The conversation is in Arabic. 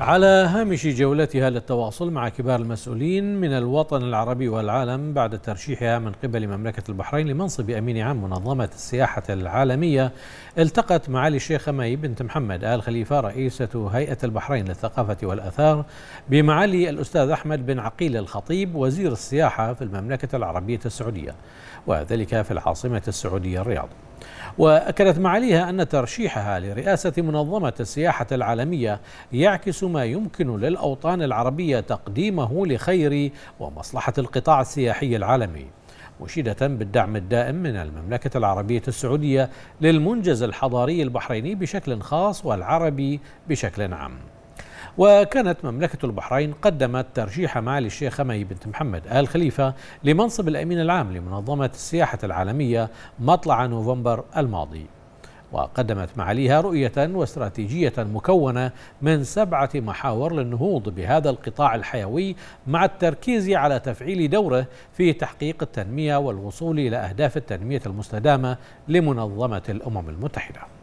على هامش جولتها للتواصل مع كبار المسؤولين من الوطن العربي والعالم بعد ترشيحها من قبل مملكة البحرين لمنصب أمين عام منظمة السياحة العالمية التقت معالي الشيخة مي بنت محمد آل خليفة رئيسة هيئة البحرين للثقافة والأثار بمعالي الأستاذ أحمد بن عقيل الخطيب وزير السياحة في المملكة العربية السعودية وذلك في العاصمة السعودية الرياض وأكدت معاليها أن ترشيحها لرئاسة منظمة السياحة العالمية يعكس ما يمكن للأوطان العربية تقديمه لخير ومصلحة القطاع السياحي العالمي مشيدة بالدعم الدائم من المملكة العربية السعودية للمنجز الحضاري البحريني بشكل خاص والعربي بشكل عام وكانت مملكة البحرين قدمت ترشيح معالي الشيخ أمي بنت محمد آل خليفة لمنصب الأمين العام لمنظمة السياحة العالمية مطلع نوفمبر الماضي وقدمت معاليها رؤية واستراتيجية مكونة من سبعة محاور للنهوض بهذا القطاع الحيوي مع التركيز على تفعيل دوره في تحقيق التنمية والوصول إلى أهداف التنمية المستدامة لمنظمة الأمم المتحدة